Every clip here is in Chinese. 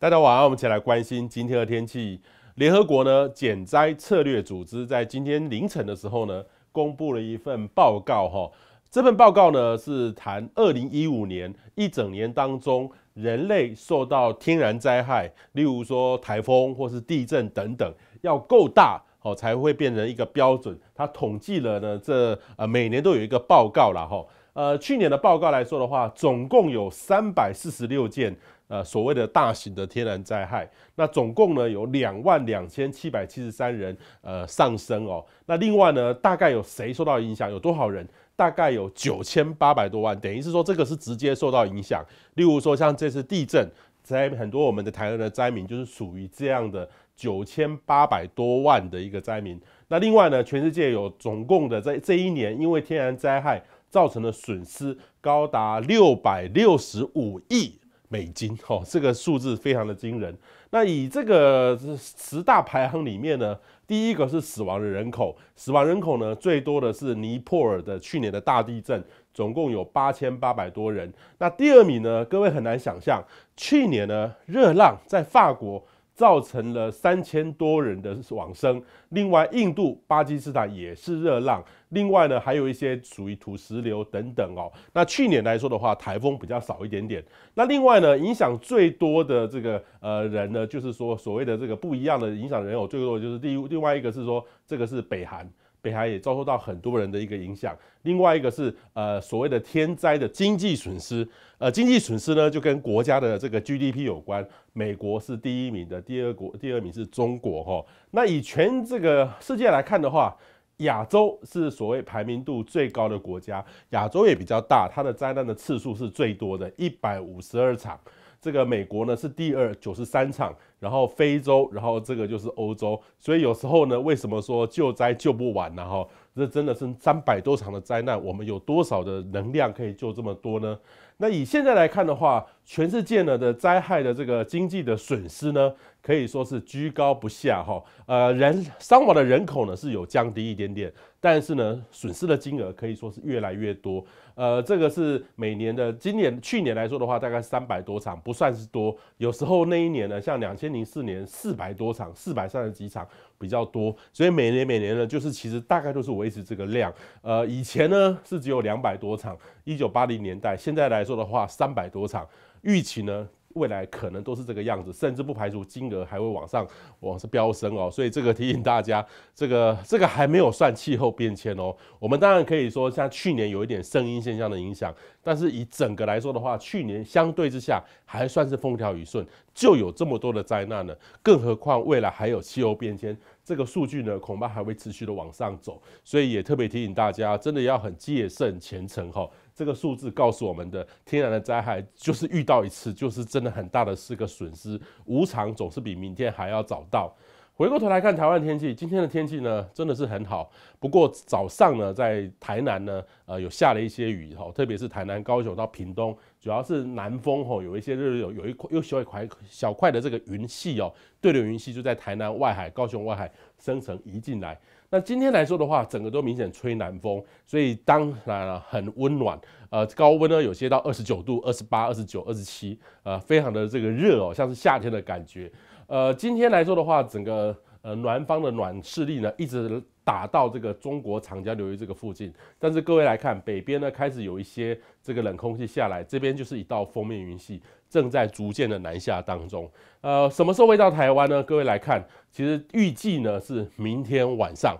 大家晚上我们一起来关心今天的天气。联合国呢减灾策略组织在今天凌晨的时候呢，公布了一份报告哈。这份报告呢是谈二零一五年一整年当中，人类受到天然灾害，例如说台风或是地震等等，要够大哦才会变成一个标准。它统计了呢这呃每年都有一个报告了哈。呃，去年的报告来说的话，总共有三百四十六件。呃，所谓的大型的天然灾害，那总共呢有两万两千七百七十三人呃上升哦。那另外呢，大概有谁受到影响？有多少人？大概有九千八百多万，等于是说这个是直接受到影响。例如说像这次地震，在很多我们的台湾的灾民就是属于这样的九千八百多万的一个灾民。那另外呢，全世界有总共的在这一年因为天然灾害造成的损失高达六百六十五亿。美金 哦，这个数字非常的惊人。那以这个十大排行里面呢，第一个是死亡的人口，死亡人口呢最多的是尼泊尔的去年的大地震，总共有八千八百多人。那第二名呢，各位很难想象，去年呢热浪在法国。造成了三千多人的往生。另外，印度、巴基斯坦也是热浪。另外呢，还有一些属于土石流等等哦。那去年来说的话，台风比较少一点点。那另外呢，影响最多的这个呃人呢，就是说所谓的这个不一样的影响人有最多，的就是第另外一个是说这个是北韩。北海也遭受到很多人的一个影响。另外一个是，呃，所谓的天灾的经济损失。呃，经济损失呢就跟国家的这个 GDP 有关。美国是第一名的，第二国第二名是中国哈。那以全这个世界来看的话，亚洲是所谓排名度最高的国家。亚洲也比较大，它的灾难的次数是最多的，一百五十二场。这个美国呢是第二九十三场，然后非洲，然后这个就是欧洲，所以有时候呢，为什么说救灾救不完呢？哈，这真的是三百多场的灾难，我们有多少的能量可以救这么多呢？那以现在来看的话，全世界呢的灾害的这个经济的损失呢？可以说是居高不下哈，呃，人伤亡的人口呢是有降低一点点，但是呢，损失的金额可以说是越来越多。呃，这个是每年的，今年去年来说的话，大概三百多场，不算是多。有时候那一年呢，像两千零四年四百多场，四百三十几场比较多，所以每年每年呢，就是其实大概都是维持这个量。呃，以前呢是只有两百多场，一九八零年代，现在来说的话三百多场，预期呢。未来可能都是这个样子，甚至不排除金额还会往上、往上飙升哦。所以这个提醒大家，这个、这个还没有算气候变迁哦。我们当然可以说，像去年有一点声音现象的影响，但是以整个来说的话，去年相对之下还算是风调雨顺，就有这么多的灾难呢。更何况未来还有气候变迁，这个数据呢恐怕还会持续的往上走。所以也特别提醒大家，真的要很戒慎前程哈。这个数字告诉我们的，天然的灾害就是遇到一次，就是真的很大的是个损失，无常总是比明天还要早到。回过头来看台湾天气，今天的天气呢，真的是很好。不过早上呢，在台南呢，呃，有下了一些雨哈，特别是台南高雄到屏东。主要是南风吼，有一些热热有有一块又小一块小块的这个云系哦，对流云系就在台南外海、高雄外海生成移进来。那今天来说的话，整个都明显吹南风，所以当然了很温暖。呃，高温呢有些到二十九度、二十八、二十九、二十七，呃，非常的这个热哦，像是夏天的感觉。呃，今天来说的话，整个。呃，南方的暖势力呢，一直打到这个中国长江流域这个附近。但是各位来看，北边呢开始有一些这个冷空气下来，这边就是一道封面云系正在逐渐的南下当中。呃，什么时候会到台湾呢？各位来看，其实预计呢是明天晚上，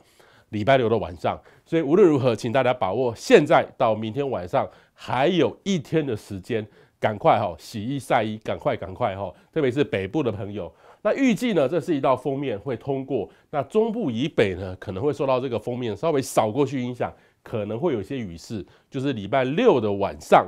礼拜六的晚上。所以无论如何，请大家把握现在到明天晚上还有一天的时间，赶快哈，洗衣晒衣，赶快赶快哈，特别是北部的朋友。那预计呢，这是一道封面会通过，那中部以北呢，可能会受到这个封面稍微扫过去影响，可能会有一些雨势，就是礼拜六的晚上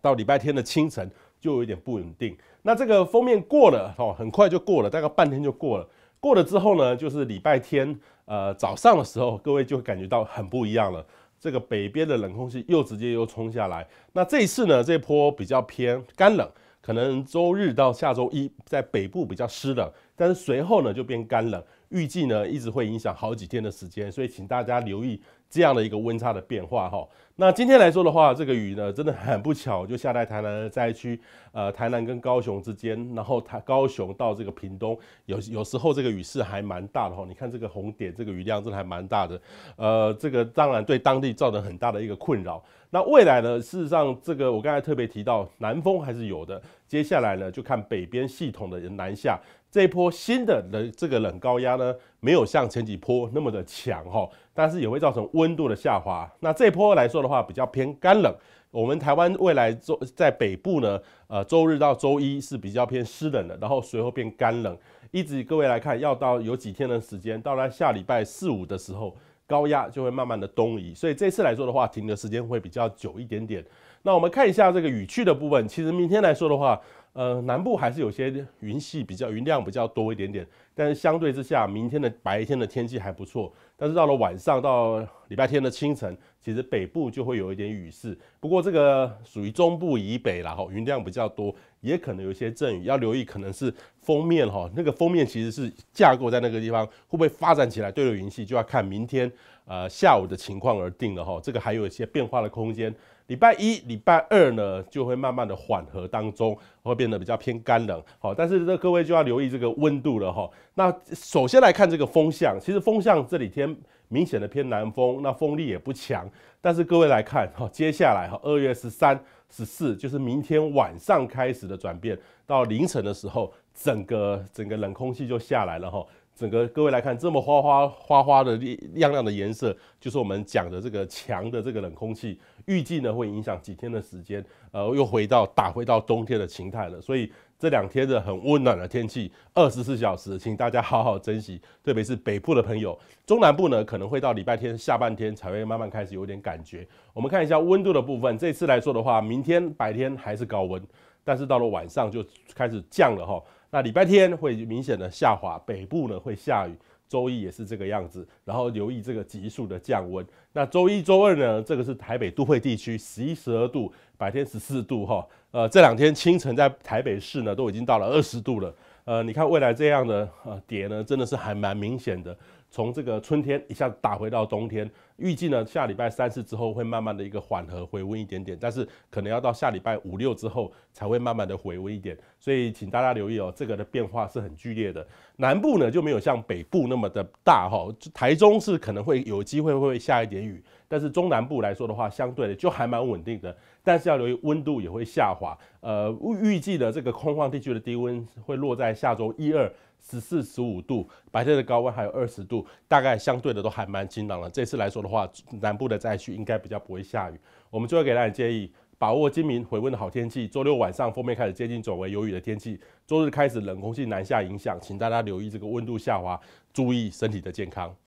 到礼拜天的清晨就有点不稳定。那这个封面过了哦，很快就过了，大概半天就过了。过了之后呢，就是礼拜天呃早上的时候，各位就会感觉到很不一样了。这个北边的冷空气又直接又冲下来，那这一次呢，这波比较偏干冷。可能周日到下周一，在北部比较湿冷，但是随后呢就变干冷。预计呢一直会影响好几天的时间，所以请大家留意这样的一个温差的变化哈。那今天来说的话，这个雨呢真的很不巧，就下在台南的灾区，呃，台南跟高雄之间，然后台高雄到这个屏东，有有时候这个雨势还蛮大的哈。你看这个红点，这个雨量真的还蛮大的，呃，这个当然对当地造成很大的一个困扰。那未来呢，事实上这个我刚才特别提到南风还是有的，接下来呢就看北边系统的南下。这一波新的冷这个冷高压呢，没有像前几波那么的强哈，但是也会造成温度的下滑。那这一波来说的话，比较偏干冷。我们台湾未来周在北部呢，呃，周日到周一是比较偏湿冷的，然后随后变干冷，一直各位来看，要到有几天的时间，到了下礼拜四五的时候，高压就会慢慢的东移，所以这次来说的话，停的时间会比较久一点点。那我们看一下这个雨区的部分，其实明天来说的话。呃，南部还是有些云系比较，云量比较多一点点，但是相对之下，明天的白天的天气还不错。但是到了晚上，到礼拜天的清晨，其实北部就会有一点雨势。不过这个属于中部以北了哈，云量比较多，也可能有一些阵雨，要留意可能是封面哈，那个封面其实是架构在那个地方，会不会发展起来，对流云系就要看明天呃下午的情况而定了哈，这个还有一些变化的空间。礼拜一、礼拜二呢，就会慢慢的缓和当中，会变得比较偏干冷。好，但是这各位就要留意这个温度了哈。那首先来看这个风向，其实风向这几天明显的偏南风，那风力也不强。但是各位来看哈，接下来哈，二月十三、十四，就是明天晚上开始的转变，到凌晨的时候，整个整个冷空气就下来了哈。整个各位来看，这么花花花花的亮亮的颜色，就是我们讲的这个强的这个冷空气。预计呢会影响几天的时间，呃，又回到打回到冬天的形态了。所以这两天的很温暖的天气，二十四小时，请大家好好珍惜，特别是北部的朋友。中南部呢，可能会到礼拜天下半天才会慢慢开始有点感觉。我们看一下温度的部分，这次来说的话，明天白天还是高温，但是到了晚上就开始降了哈。那礼拜天会明显的下滑，北部呢会下雨。周一也是这个样子，然后留意这个急速的降温。那周一、周二呢？这个是台北都会地区十一十二度，白天十四度哈。呃，这两天清晨在台北市呢都已经到了二十度了。呃，你看未来这样的呃跌呢，真的是还蛮明显的。从这个春天一下子打回到冬天，预计呢下礼拜三四之后会慢慢的一个缓和回温一点点，但是可能要到下礼拜五六之后才会慢慢的回温一点，所以请大家留意哦，这个的变化是很剧烈的。南部呢就没有像北部那么的大哈，台中是可能会有机会会下一点雨，但是中南部来说的话，相对的就还蛮稳定的，但是要留意温度也会下滑。呃，预计的这个空旷地区的低温会落在下周一、二。十四、十五度，白天的高温还有二十度，大概相对的都还蛮晴朗了。这次来说的话，南部的灾区应该比较不会下雨。我们最后给大家建议，把握今明回温的好天气。周六晚上，封面开始接近转为有雨的天气。周日开始冷空气南下影响，请大家留意这个温度下滑，注意身体的健康。